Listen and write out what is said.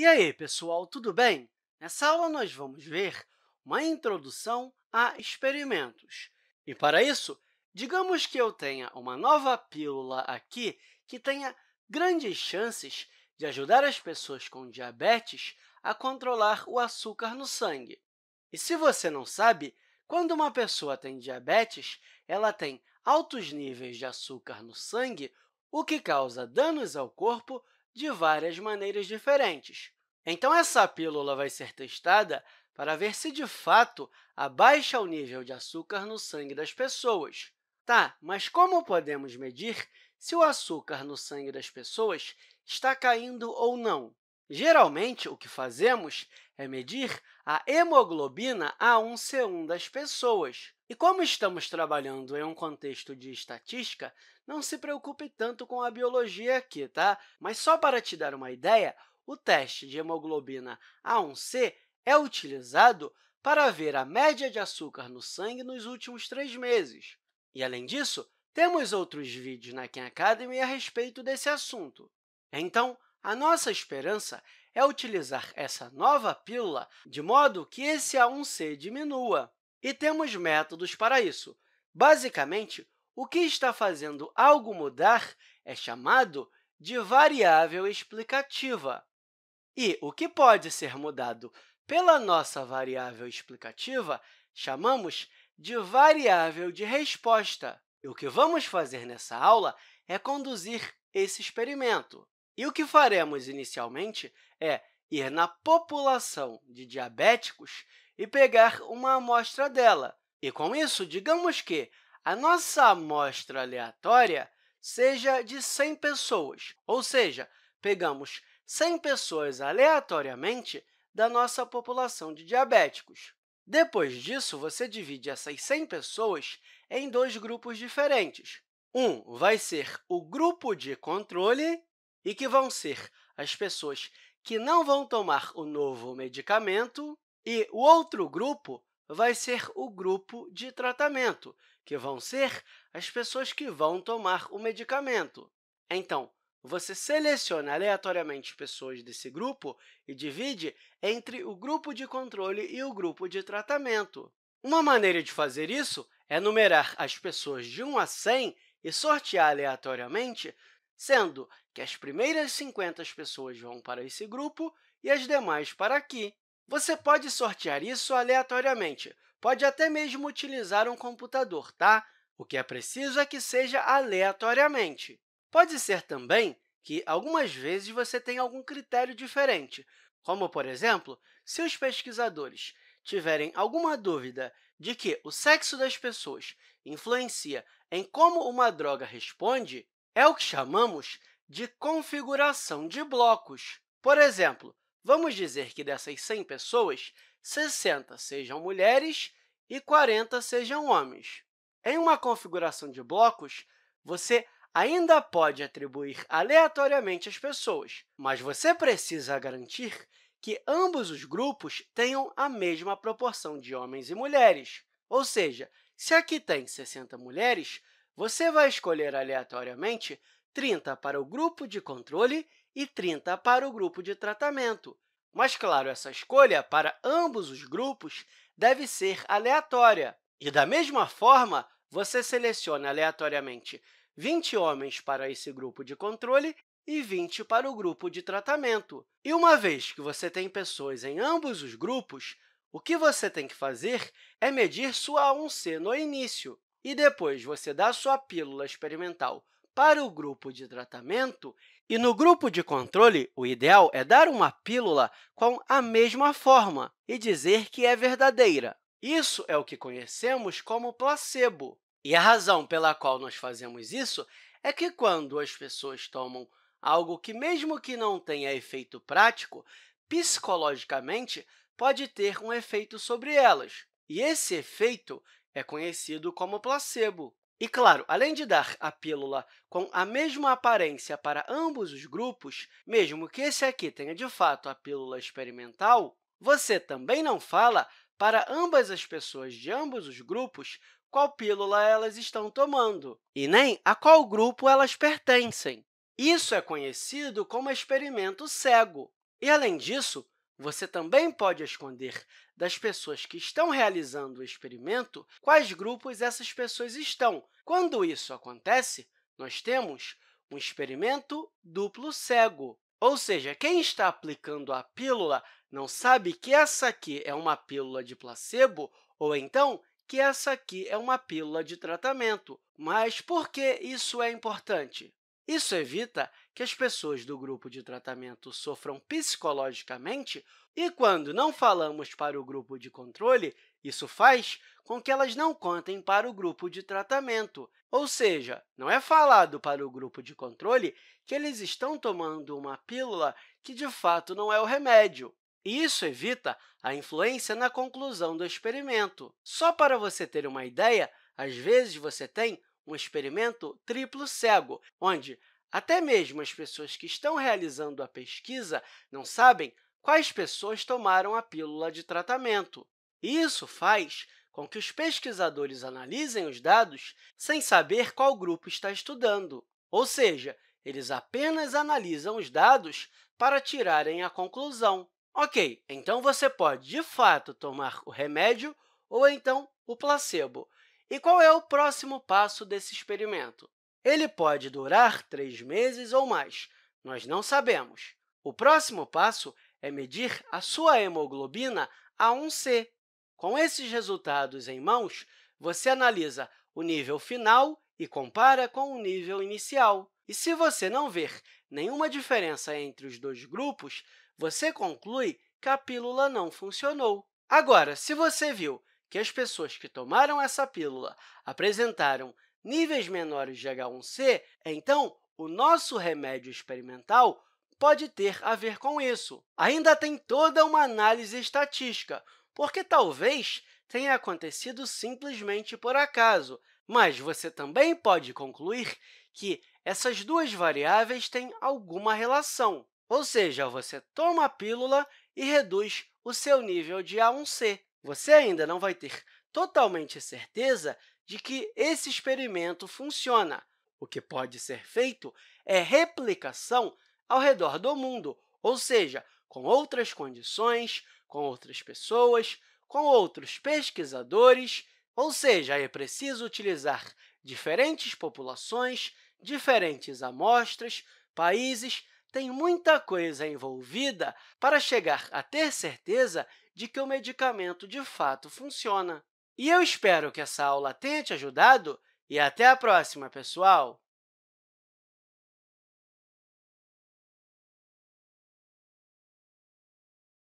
E aí, pessoal, tudo bem? Nessa aula, nós vamos ver uma introdução a experimentos. E, para isso, digamos que eu tenha uma nova pílula aqui que tenha grandes chances de ajudar as pessoas com diabetes a controlar o açúcar no sangue. E se você não sabe, quando uma pessoa tem diabetes, ela tem altos níveis de açúcar no sangue, o que causa danos ao corpo de várias maneiras diferentes. Então, essa pílula vai ser testada para ver se, de fato, abaixa o nível de açúcar no sangue das pessoas. Tá, mas como podemos medir se o açúcar no sangue das pessoas está caindo ou não? Geralmente, o que fazemos é medir a hemoglobina A1C1 das pessoas. E como estamos trabalhando em um contexto de estatística, não se preocupe tanto com a biologia aqui, tá? Mas só para te dar uma ideia, o teste de hemoglobina A1C é utilizado para ver a média de açúcar no sangue nos últimos três meses. E, além disso, temos outros vídeos na Khan Academy a respeito desse assunto. Então, a nossa esperança é utilizar essa nova pílula de modo que esse A1C diminua e temos métodos para isso. Basicamente, o que está fazendo algo mudar é chamado de variável explicativa. E o que pode ser mudado pela nossa variável explicativa chamamos de variável de resposta. E o que vamos fazer nessa aula é conduzir esse experimento. E o que faremos inicialmente é ir na população de diabéticos e pegar uma amostra dela. E, com isso, digamos que a nossa amostra aleatória seja de 100 pessoas, ou seja, pegamos 100 pessoas aleatoriamente da nossa população de diabéticos. Depois disso, você divide essas 100 pessoas em dois grupos diferentes. Um vai ser o grupo de controle, e que vão ser as pessoas que não vão tomar o novo medicamento, e o outro grupo vai ser o grupo de tratamento, que vão ser as pessoas que vão tomar o medicamento. Então, você seleciona aleatoriamente pessoas desse grupo e divide entre o grupo de controle e o grupo de tratamento. Uma maneira de fazer isso é numerar as pessoas de 1 a 100 e sortear aleatoriamente, sendo que as primeiras 50 pessoas vão para esse grupo e as demais para aqui. Você pode sortear isso aleatoriamente, pode até mesmo utilizar um computador, tá? O que é preciso é que seja aleatoriamente. Pode ser também que algumas vezes você tenha algum critério diferente, como, por exemplo, se os pesquisadores tiverem alguma dúvida de que o sexo das pessoas influencia em como uma droga responde, é o que chamamos de configuração de blocos. Por exemplo, Vamos dizer que dessas 100 pessoas, 60 sejam mulheres e 40 sejam homens. Em uma configuração de blocos, você ainda pode atribuir aleatoriamente as pessoas, mas você precisa garantir que ambos os grupos tenham a mesma proporção de homens e mulheres. Ou seja, se aqui tem 60 mulheres, você vai escolher aleatoriamente 30 para o grupo de controle e 30 para o grupo de tratamento. Mas, claro, essa escolha para ambos os grupos deve ser aleatória. E, da mesma forma, você seleciona aleatoriamente 20 homens para esse grupo de controle e 20 para o grupo de tratamento. E uma vez que você tem pessoas em ambos os grupos, o que você tem que fazer é medir sua A1C no início e depois você dá sua pílula experimental para o grupo de tratamento e no grupo de controle, o ideal é dar uma pílula com a mesma forma e dizer que é verdadeira. Isso é o que conhecemos como placebo. E a razão pela qual nós fazemos isso é que quando as pessoas tomam algo que, mesmo que não tenha efeito prático, psicologicamente pode ter um efeito sobre elas. E esse efeito é conhecido como placebo. E, claro, além de dar a pílula com a mesma aparência para ambos os grupos, mesmo que esse aqui tenha de fato a pílula experimental, você também não fala para ambas as pessoas de ambos os grupos qual pílula elas estão tomando e nem a qual grupo elas pertencem. Isso é conhecido como experimento cego. E, além disso, você também pode esconder das pessoas que estão realizando o experimento quais grupos essas pessoas estão. Quando isso acontece, nós temos um experimento duplo cego. Ou seja, quem está aplicando a pílula não sabe que essa aqui é uma pílula de placebo ou então que essa aqui é uma pílula de tratamento. Mas por que isso é importante? Isso evita que as pessoas do grupo de tratamento sofram psicologicamente e, quando não falamos para o grupo de controle, isso faz com que elas não contem para o grupo de tratamento. Ou seja, não é falado para o grupo de controle que eles estão tomando uma pílula que, de fato, não é o remédio. E isso evita a influência na conclusão do experimento. Só para você ter uma ideia, às vezes você tem um experimento triplo cego, onde até mesmo as pessoas que estão realizando a pesquisa não sabem quais pessoas tomaram a pílula de tratamento. E isso faz com que os pesquisadores analisem os dados sem saber qual grupo está estudando. Ou seja, eles apenas analisam os dados para tirarem a conclusão. Ok, então você pode, de fato, tomar o remédio ou então o placebo. E qual é o próximo passo desse experimento? Ele pode durar três meses ou mais, nós não sabemos. O próximo passo é medir a sua hemoglobina A1C. Com esses resultados em mãos, você analisa o nível final e compara com o nível inicial. E se você não ver nenhuma diferença entre os dois grupos, você conclui que a pílula não funcionou. Agora, se você viu que as pessoas que tomaram essa pílula apresentaram níveis menores de H1C, então o nosso remédio experimental pode ter a ver com isso. Ainda tem toda uma análise estatística, porque talvez tenha acontecido simplesmente por acaso, mas você também pode concluir que essas duas variáveis têm alguma relação. Ou seja, você toma a pílula e reduz o seu nível de A1C. Você ainda não vai ter totalmente certeza de que esse experimento funciona. O que pode ser feito é replicação ao redor do mundo, ou seja, com outras condições, com outras pessoas, com outros pesquisadores, ou seja, é preciso utilizar diferentes populações, diferentes amostras, países, tem muita coisa envolvida para chegar a ter certeza de que o medicamento de fato funciona. E eu espero que essa aula tenha te ajudado e até a próxima, pessoal!